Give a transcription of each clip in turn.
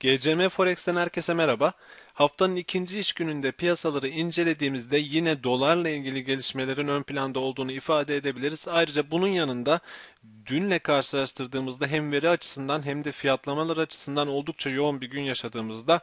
GCM Forex'ten herkese merhaba. Haftanın ikinci iş gününde piyasaları incelediğimizde yine dolarla ilgili gelişmelerin ön planda olduğunu ifade edebiliriz. Ayrıca bunun yanında dünle karşılaştırdığımızda hem veri açısından hem de fiyatlamalar açısından oldukça yoğun bir gün yaşadığımızda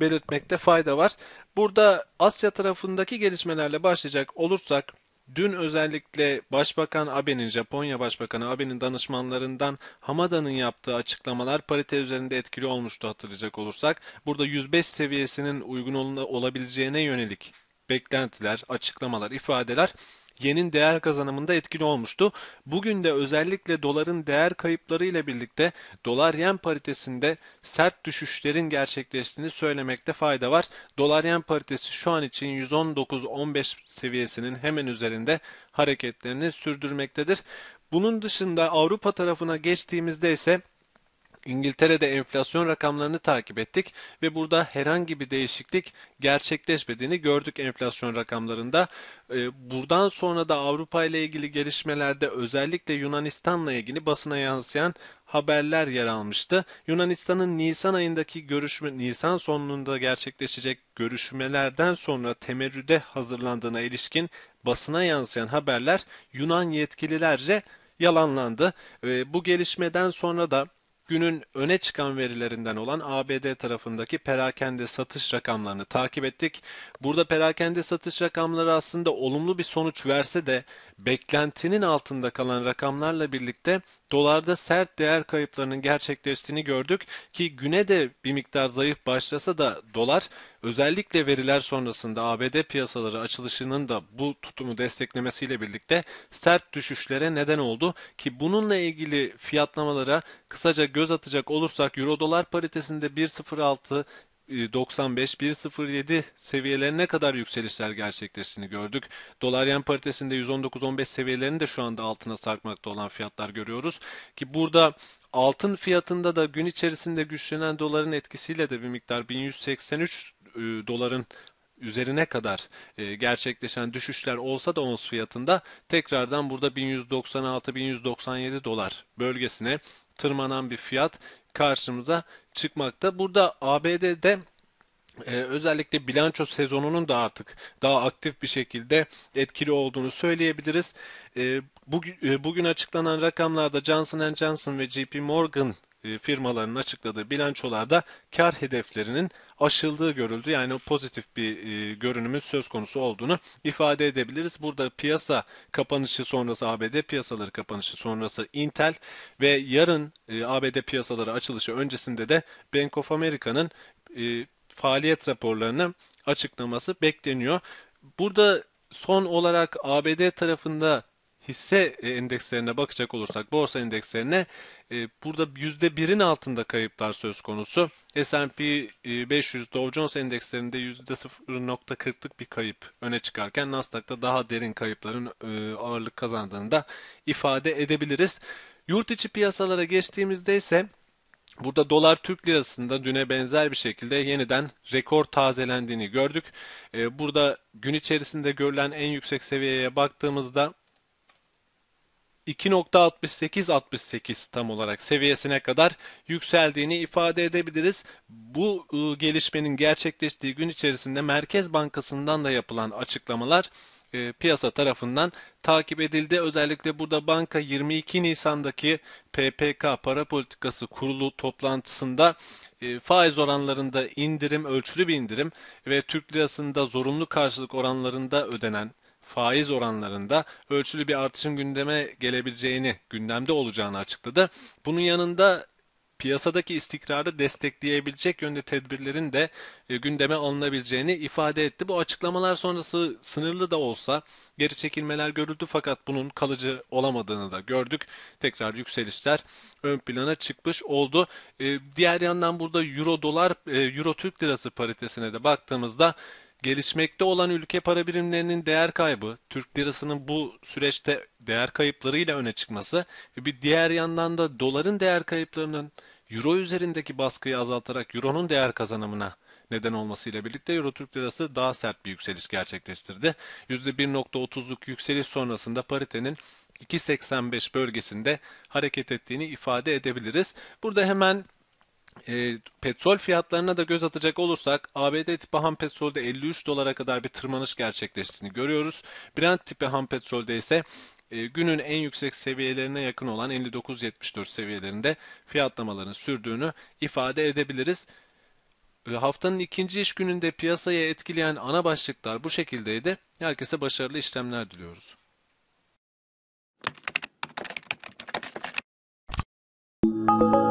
belirtmekte fayda var. Burada Asya tarafındaki gelişmelerle başlayacak olursak Dün özellikle Başbakan Abe'nin, Japonya Başbakanı Abe'nin danışmanlarından Hamada'nın yaptığı açıklamalar parite üzerinde etkili olmuştu hatırlayacak olursak. Burada 105 seviyesinin uygun olabileceğine yönelik beklentiler, açıklamalar, ifadeler yenin değer kazanımında etkili olmuştu. Bugün de özellikle doların değer kayıpları ile birlikte dolar yen paritesinde sert düşüşlerin gerçekleştiğini söylemekte fayda var. Dolar yen paritesi şu an için 119-15 seviyesinin hemen üzerinde hareketlerini sürdürmektedir. Bunun dışında Avrupa tarafına geçtiğimizde ise İngiltere'de enflasyon rakamlarını takip ettik ve burada herhangi bir değişiklik gerçekleşmediğini gördük enflasyon rakamlarında. Ee, buradan sonra da Avrupa ile ilgili gelişmelerde özellikle Yunanistan'la ilgili basına yansıyan haberler yer almıştı. Yunanistan'ın Nisan ayındaki görüşme, Nisan sonunda gerçekleşecek görüşmelerden sonra temerrüde hazırlandığına ilişkin basına yansıyan haberler Yunan yetkililerce yalanlandı. Ee, bu gelişmeden sonra da günün öne çıkan verilerinden olan ABD tarafındaki perakende satış rakamlarını takip ettik. Burada perakende satış rakamları aslında olumlu bir sonuç verse de beklentinin altında kalan rakamlarla birlikte dolarda sert değer kayıplarının gerçekleştiğini gördük ki güne de bir miktar zayıf başlasa da dolar Özellikle veriler sonrasında ABD piyasaları açılışının da bu tutumu desteklemesiyle birlikte sert düşüşlere neden oldu ki bununla ilgili fiyatlamalara kısaca göz atacak olursak euro dolar paritesinde 1.06 95-1.07 e, seviyelerine kadar yükselişler gerçekleştiğini gördük. Dolar yen paritesinde 119-15 seviyelerini de şu anda altına sarkmakta olan fiyatlar görüyoruz. Ki burada altın fiyatında da gün içerisinde güçlenen doların etkisiyle de bir miktar 1183 e, doların üzerine kadar e, gerçekleşen düşüşler olsa da ons fiyatında tekrardan burada 1196-1197 dolar bölgesine tırmanan bir fiyat karşımıza çıkmakta. Burada ABD'de e, özellikle bilanço sezonunun da artık daha aktif bir şekilde etkili olduğunu söyleyebiliriz. bugün, bugün açıklanan rakamlarda Johnson Johnson ve JP Morgan e, firmaların açıkladığı bilançolarda kar hedeflerinin aşıldığı görüldü. Yani pozitif bir e, görünümün söz konusu olduğunu ifade edebiliriz. Burada piyasa kapanışı sonrası ABD piyasaları kapanışı sonrası Intel ve yarın e, ABD piyasaları açılışı öncesinde de Bank of America'nın faaliyet raporlarını açıklaması bekleniyor. Burada son olarak ABD tarafında hisse e, endekslerine bakacak olursak borsa endekslerine e, burada %1'in altında kayıplar söz konusu. S&P 500 e, Dow Jones endekslerinde %0.40'lık bir kayıp öne çıkarken Nasdaq'ta daha derin kayıpların e, ağırlık kazandığını da ifade edebiliriz. Yurt içi piyasalara geçtiğimizde ise Burada dolar Türk lirasında düne benzer bir şekilde yeniden rekor tazelendiğini gördük. Burada gün içerisinde görülen en yüksek seviyeye baktığımızda 2.68-68 tam olarak seviyesine kadar yükseldiğini ifade edebiliriz. Bu ıı, gelişmenin gerçekleştiği gün içerisinde Merkez Bankası'ndan da yapılan açıklamalar ıı, piyasa tarafından takip edildi. Özellikle burada banka 22 Nisan'daki PPK para politikası kurulu toplantısında ıı, faiz oranlarında indirim, ölçülü bir indirim ve Türk lirasında zorunlu karşılık oranlarında ödenen faiz oranlarında ölçülü bir artışın gündeme gelebileceğini, gündemde olacağını açıkladı. Bunun yanında piyasadaki istikrarı destekleyebilecek yönde tedbirlerin de e, gündeme alınabileceğini ifade etti. Bu açıklamalar sonrası sınırlı da olsa geri çekilmeler görüldü fakat bunun kalıcı olamadığını da gördük. Tekrar yükselişler ön plana çıkmış oldu. E, diğer yandan burada euro dolar e, euro Türk lirası paritesine de baktığımızda Gelişmekte olan ülke para birimlerinin değer kaybı, Türk lirasının bu süreçte değer kayıplarıyla öne çıkması ve bir diğer yandan da doların değer kayıplarının euro üzerindeki baskıyı azaltarak euronun değer kazanımına neden olmasıyla birlikte Euro Türk Lirası daha sert bir yükseliş gerçekleştirdi. %1.30'luk yükseliş sonrasında paritenin 2.85 bölgesinde hareket ettiğini ifade edebiliriz. Burada hemen e, petrol fiyatlarına da göz atacak olursak ABD tipi ham petrolde 53 dolara kadar bir tırmanış gerçekleştiğini görüyoruz. Brent tipi ham petrolde ise e, günün en yüksek seviyelerine yakın olan 59.74 seviyelerinde fiyatlamaların sürdüğünü ifade edebiliriz. E, haftanın ikinci iş gününde piyasaya etkileyen ana başlıklar bu şekildeydi. Herkese başarılı işlemler diliyoruz. Müzik